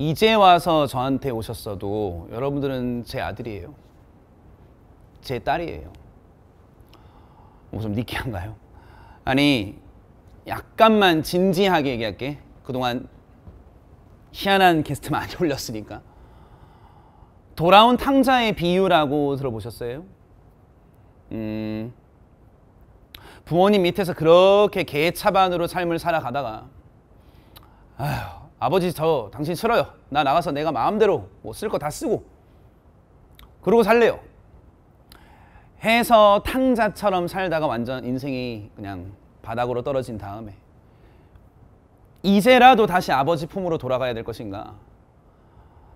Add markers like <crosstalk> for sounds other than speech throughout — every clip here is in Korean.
이제 와서 저한테 오셨어도 여러분들은 제 아들이에요. 제 딸이에요. 무슨 니키한가요? 아니 약간만 진지하게 얘기할게. 그동안 희한한 게스트 많이 올렸으니까. 돌아온 탕자의 비유라고 들어보셨어요? 음, 부모님 밑에서 그렇게 개차반으로 삶을 살아가다가 아휴 아버지 저 당신 싫어요. 나 나가서 내가 마음대로 뭐 쓸 거 다 쓰고 그러고 살래요. 해서 탕자처럼 살다가 완전 인생이 그냥 바닥으로 떨어진 다음에 이제라도 다시 아버지 품으로 돌아가야 될 것인가?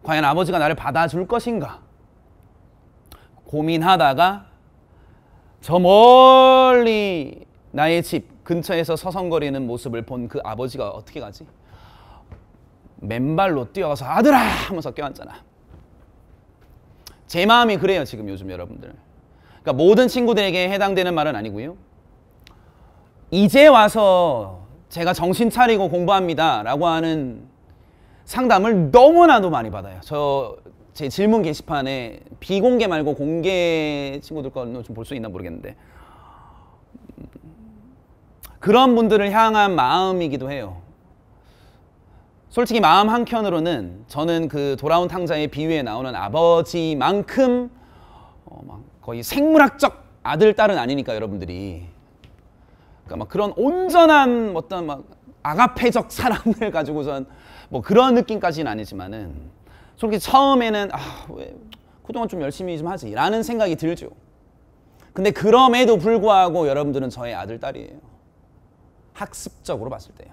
과연 아버지가 나를 받아줄 것인가? 고민하다가 저 멀리 나의 집 근처에서 서성거리는 모습을 본 그 아버지가 어떻게 가지? 맨발로 뛰어가서 아들아 하면서 껴안잖아. 제 마음이 그래요 지금 요즘 여러분들. 그러니까 모든 친구들에게 해당되는 말은 아니고요. 이제 와서 제가 정신 차리고 공부합니다 라고 하는 상담을 너무나도 많이 받아요. 저 제 질문 게시판에 비공개 말고 공개 친구들 거는 좀 볼 수 있나 모르겠는데 그런 분들을 향한 마음이기도 해요. 솔직히 마음 한켠으로는 저는 그 돌아온 탕자의 비유에 나오는 아버지만큼 어 거의 생물학적 아들, 딸은 아니니까 여러분들이 그러니까 막 그런 온전한 어떤 막 아가페적 사랑을 가지고선 뭐 그런 느낌까지는 아니지만은 솔직히 처음에는 아, 왜 그동안 좀 열심히 좀 하지 라는 생각이 들죠. 근데 그럼에도 불구하고 여러분들은 저의 아들, 딸이에요. 학습적으로 봤을 때요.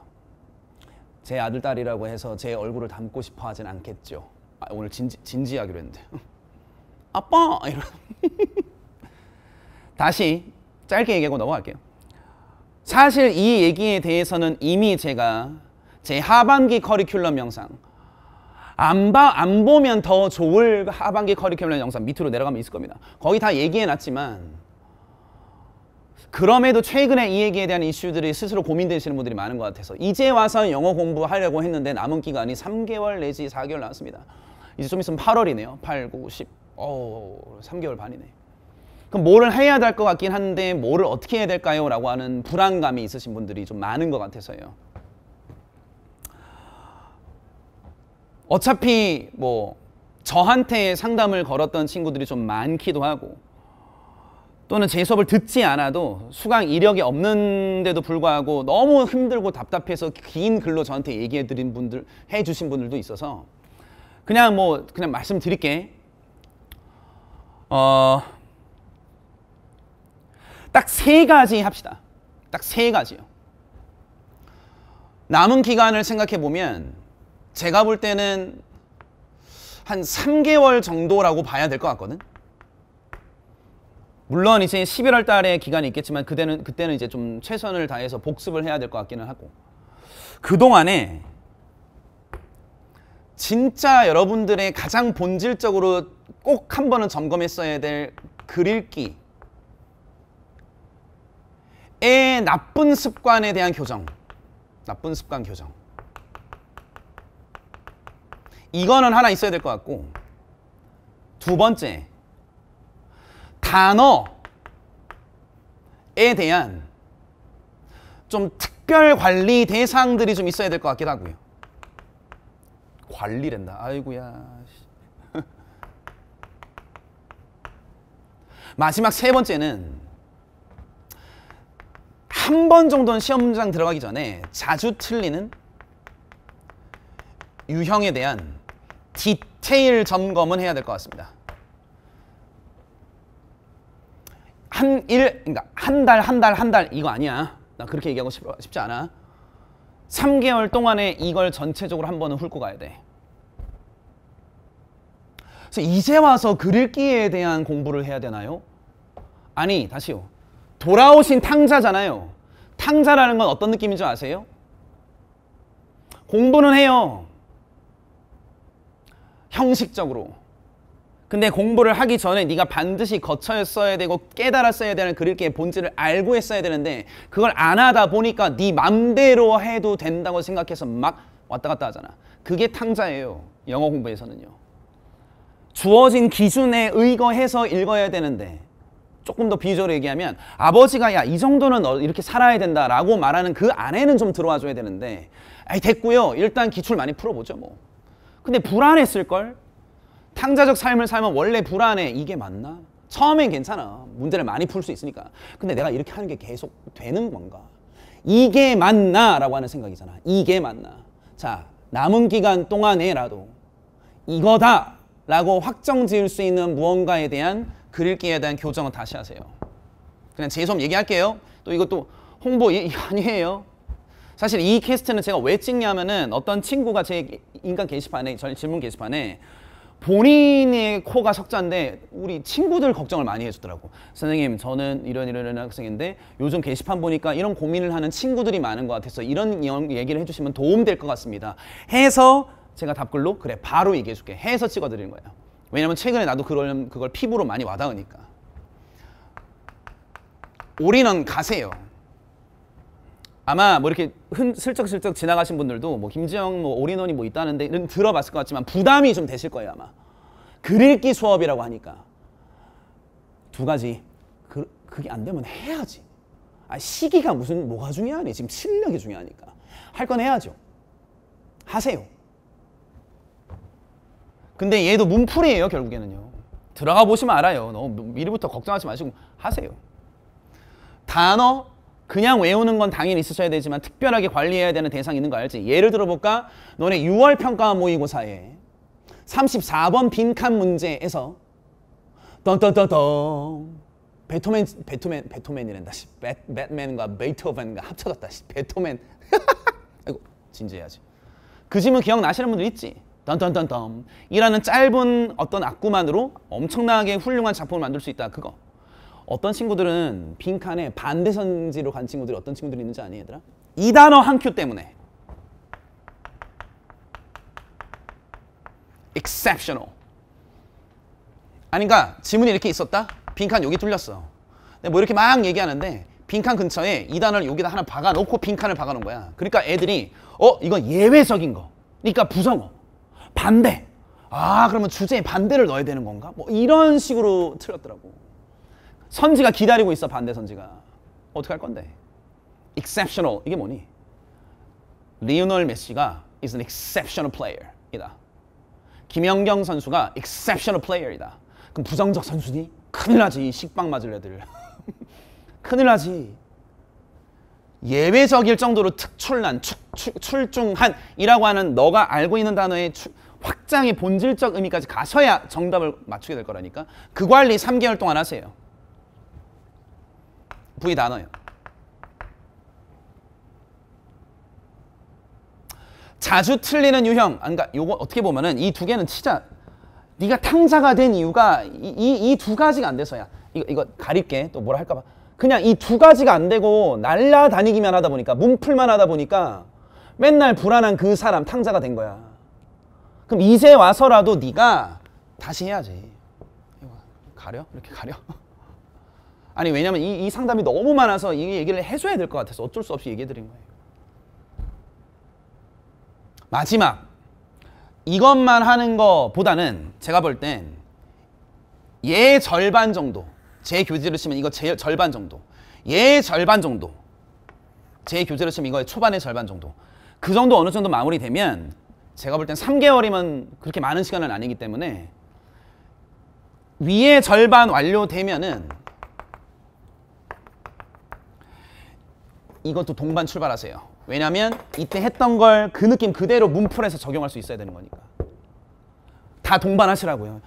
제 아들 딸이라고 해서 제 얼굴을 닮고 싶어 하진 않겠죠. 아, 오늘 진지, 진지하기로 했는데. <laughs> 아빠! 이런. <laughs> 다시 짧게 얘기하고 넘어갈게요. 사실 이 얘기에 대해서는 이미 제가 제 하반기 커리큘럼 영상 안, 봐, 안 보면 더 좋을 하반기 커리큘럼 영상 밑으로 내려가면 있을 겁니다. 거의 다 얘기해 놨지만 그럼에도 최근에 이 얘기에 대한 이슈들이 스스로 고민되시는 분들이 많은 것 같아서 이제 와서 영어 공부하려고 했는데 남은 기간이 3개월 내지 4개월 남았습니다. 이제 좀 있으면 8월이네요. 8, 9, 10. 어, 3개월 반이네. 그럼 뭐를 해야 될 것 같긴 한데 뭐를 어떻게 해야 될까요? 라고 하는 불안감이 있으신 분들이 좀 많은 것 같아서요. 어차피 뭐 저한테 상담을 걸었던 친구들이 좀 많기도 하고 또는 제 수업을 듣지 않아도 수강 이력이 없는데도 불구하고 너무 힘들고 답답해서 긴 글로 저한테 얘기해 드린 분들 해 주신 분들도 있어서 그냥 뭐 그냥 말씀드릴게 어 딱 세 가지 합시다 딱 세 가지요 남은 기간을 생각해 보면 제가 볼 때는 한 3개월 정도라고 봐야 될 것 같거든 물론 이제 11월 달에 기간이 있겠지만 그때는 그때는 이제 좀 최선을 다해서 복습을 해야 될 것 같기는 하고 그 동안에 진짜 여러분들의 가장 본질적으로 꼭 한 번은 점검했어야 될 글읽기 의 나쁜 습관에 대한 교정 나쁜 습관 교정 이거는 하나 있어야 될 것 같고 두 번째 단어에 대한 좀 특별 관리 대상들이 좀 있어야 될 것 같기도 하고요. 관리된다. 아이고야. <laughs> 마지막 세 번째는 한 번 정도는 시험장 들어가기 전에 자주 틀리는 유형에 대한 디테일 점검은 해야 될 것 같습니다. 한일 그러니까 한달한달한 달 이거 아니야. 나 그렇게 얘기하고 싶, 지 않아. 3개월 동안에 이걸 전체적으로 한 번은 훑고 가야 돼. 그래서 이제 와서 글 읽기에 대한 공부를 해야 되나요? 아니, 다시요. 돌아오신 탕자잖아요. 탕자라는 건 어떤 느낌인지 아세요? 공부는 해요. 형식적으로. 근데 공부를 하기 전에 네가 반드시 거쳐야 되고 깨달았어야 되는 그릴게 본질을 알고 했어야 되는데 그걸 안 하다 보니까 네 맘대로 해도 된다고 생각해서 막 왔다 갔다 하잖아. 그게 탕자예요. 영어 공부에서는요. 주어진 기준에 의거해서 읽어야 되는데 조금 더비유적로 얘기하면 아버지가 야 이 정도는 어, 이렇게 살아야 된다라고 말하는 그 안에는 좀 들어와 줘야 되는데 아이 됐고요. 일단 기출 많이 풀어보죠 뭐. 근데 불안했을걸? 탕자적 삶을 살면 원래 불안해. 이게 맞나? 처음엔 괜찮아. 문제를 많이 풀 수 있으니까. 근데 내가 이렇게 하는 게 계속 되는 건가? 이게 맞나? 라고 하는 생각이잖아. 이게 맞나? 자, 남은 기간 동안에라도 이거다! 라고 확정 지을 수 있는 무언가에 대한 그릴기에 대한 교정은 다시 하세요. 그냥 재수없 얘기할게요. 또 이것도 홍보 이, 아니에요. 사실 이 캐스트는 제가 왜 찍냐면은 어떤 친구가 제 인간 게시판에 저희 질문 게시판에 본인의 코가 석자인데 우리 친구들 걱정을 많이 해주더라고 선생님 저는 이런 이런 이런 학생인데 요즘 게시판 보니까 이런 고민을 하는 친구들이 많은 것 같아서 이런 얘기를 해주시면 도움될 것 같습니다 해서 제가 답글로 그래 바로 얘기해줄게 해서 찍어드리는 거예요 왜냐면 최근에 나도 그걸, 그걸 피부로 많이 와닿으니까 우리는 가세요 아마 뭐 이렇게 흔, 슬쩍슬쩍 지나가신 분들도 뭐 김지영 뭐 올인원이 뭐 있다는데 는 들어봤을 것 같지만 부담이 좀 되실 거예요 아마 글읽기 수업이라고 하니까 두 가지 그, 그게 안 되면 해야지 아 시기가 무슨 뭐가 중요하니 지금 실력이 중요하니까 할 건 해야죠 하세요 근데 얘도 문풀이에요 결국에는요 들어가 보시면 알아요 너무 미리부터 걱정하지 마시고 하세요 단어 그냥 외우는 건 당연히 있으셔야 되지만 특별하게 관리해야 되는 대상이 있는 거 알지? 예를 들어볼까? 너네 6월 평가 모의고사에 34번 빈칸 문제에서 떵떵떵 베토맨 베토맨 베토맨이란다 씨. 배, 배트맨과 베이토벤과 합쳐졌다 씨. 베토맨. <laughs> 아이고 진지해야지. 그 질문 기억나시는 분들 있지? 던던던덤 이라는 짧은 어떤 악구만으로 엄청나게 훌륭한 작품을 만들 수 있다 그거 어떤 친구들은 빈칸에 반대선지로 간 친구들이 어떤 친구들이 있는지 아니 얘들아? 이 단어 한 큐 때문에 exceptional 아니 그러니까 지문이 이렇게 있었다? 빈칸 여기 뚫렸어 뭐 이렇게 막 얘기하는데 빈칸 근처에 이 단어를 여기다 하나 박아놓고 빈칸을 박아놓은 거야 그러니까 애들이 어? 이건 예외적인 거 그러니까 부성어 반대 아 그러면 주제에 반대를 넣어야 되는 건가? 뭐 이런 식으로 틀렸더라고 선지가 기다리고 있어 반대 선지가 어떻게 할 건데? exceptional 이게 뭐니? 리오널 메시가 is an exceptional player 이다 김연경 선수가 exceptional player 이다 그럼 부정적 선수니? 큰일 나지 식빵 맞을 애들 <laughs> 큰일 나지 예외적일 정도로 특출난 축, 축, 출중한이라고 하는 너가 알고 있는 단어의 추, 확장의 본질적 의미까지 가셔야 정답을 맞추게 될 거라니까 그 관리 3개월 동안 하세요 부위 단어예요. 자주 틀리는 유형. 아, 그러니까 요거 어떻게 보면은 이 두 개는 진짜 네가 탕자가 된 이유가 이이두 가지가 안 돼서야. 이거 이거 가릴게. 또 뭐라 할까 봐. 그냥 이 두 가지가 안 되고 날라다니기만 하다 보니까 몸풀만 하다 보니까 맨날 불안한 그 사람 탕자가 된 거야. 그럼 이제 와서라도 네가 다시 해야지. 가려? 이렇게 가려? <laughs> 아니 왜냐면 이, 이 상담이 너무 많아서 이 얘기를 해줘야 될 것 같아서 어쩔 수 없이 얘기해 드린 거예요. 마지막 이것만 하는 것보다는 제가 볼 땐얘 예 절반 정도 제 교재로 치면 이거 제 절반 정도 얘 예 절반 정도 제 교재로 치면 이거의 초반의 절반 정도 그 정도 어느 정도 마무리되면 제가 볼 땐 3개월이면 그렇게 많은 시간은 아니기 때문에 위의 절반 완료되면은 이것도 동반 출발하세요. 왜냐면 이때 했던 걸 그 느낌 그대로 문풀에서 적용할 수 있어야 되는 거니까. 다 동반하시라고요.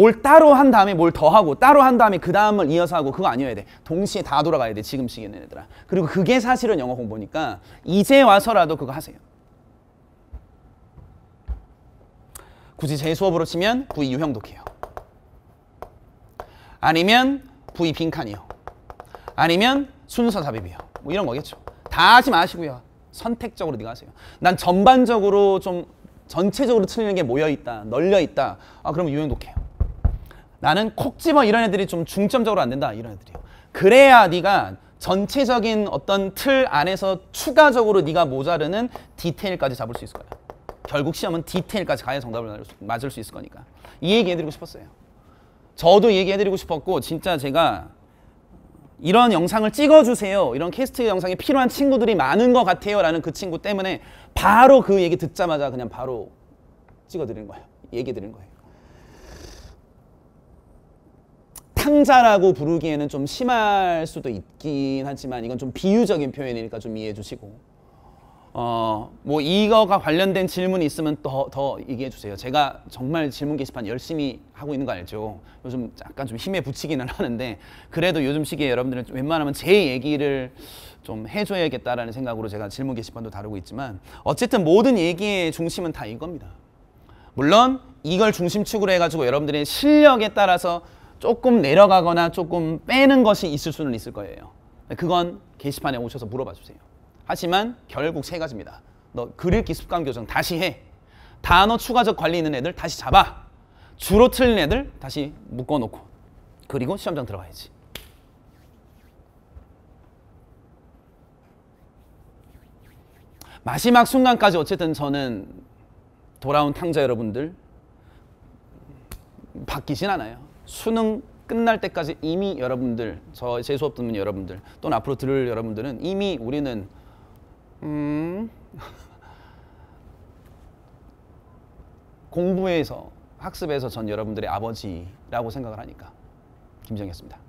뭘 따로 한 다음에 뭘 더 하고 따로 한 다음에 그 다음을 이어서 하고 그거 아니어야 돼. 동시에 다 돌아가야 돼. 지금 시기는 얘들아. 그리고 그게 사실은 영어 공부니까 이제 와서라도 그거 하세요. 굳이 제 수업으로 치면 V 유형 독해요. 아니면 V 빈칸이요. 아니면 순서 삽입이요. 뭐 이런 거겠죠. 다 하지 마시고요. 선택적으로 네가 하세요. 난 전반적으로 좀 전체적으로 틀리는 게 모여있다, 널려있다. 아, 그럼 유형 독해요. 나는 콕 집어 이런 애들이 좀 중점적으로 안 된다. 이런 애들이요. 그래야 네가 전체적인 어떤 틀 안에서 추가적으로 네가 모자르는 디테일까지 잡을 수 있을 거야. 결국 시험은 디테일까지 가야 정답을 맞을 수 있을 거니까. 이 얘기 해드리고 싶었어요. 저도 얘기해드리고 싶었고 진짜 제가 이런 영상을 찍어주세요. 이런 캐스트 영상이 필요한 친구들이 많은 것 같아요. 라는 그 친구 때문에 바로 그 얘기 듣자마자 그냥 바로 찍어드리 거예요. 얘기 드리 거예요. 탕자라고 부르기에는 좀 심할 수도 있긴 하지만 이건 좀 비유적인 표현이니까 좀 이해해 주시고 어, 뭐 이거가 관련된 질문이 있으면 더, 더 얘기해 주세요. 제가 정말 질문 게시판 열심히 하고 있는 거 알죠? 요즘 약간 좀 힘에 부치기는 <laughs> 하는데 그래도 요즘 시기에 여러분들은 웬만하면 제 얘기를 좀 해줘야겠다라는 생각으로 제가 질문 게시판도 다루고 있지만 어쨌든 모든 얘기의 중심은 다 이겁니다. 물론 이걸 중심축으로 해가지고 여러분들의 실력에 따라서 조금 내려가거나 조금 빼는 것이 있을 수는 있을 거예요. 그건 게시판에 오셔서 물어봐 주세요. 하지만 결국 세 가지입니다. 너 글읽기 습관 교정 다시 해. 단어 추가적 관리 있는 애들 다시 잡아. 주로 틀린 애들 다시 묶어놓고 그리고 시험장 들어가야지. 마지막 순간까지 어쨌든 저는 돌아온 탕자 여러분들 바뀌진 않아요. 수능 끝날 때까지 이미 여러분들, 저 제 수업 듣는 여러분들 또는 앞으로 들을 여러분들은 이미 우리는 음, <laughs> 공부에서 학습에서 전 여러분들의 아버지라고 생각을 하니까 김정희였습니다.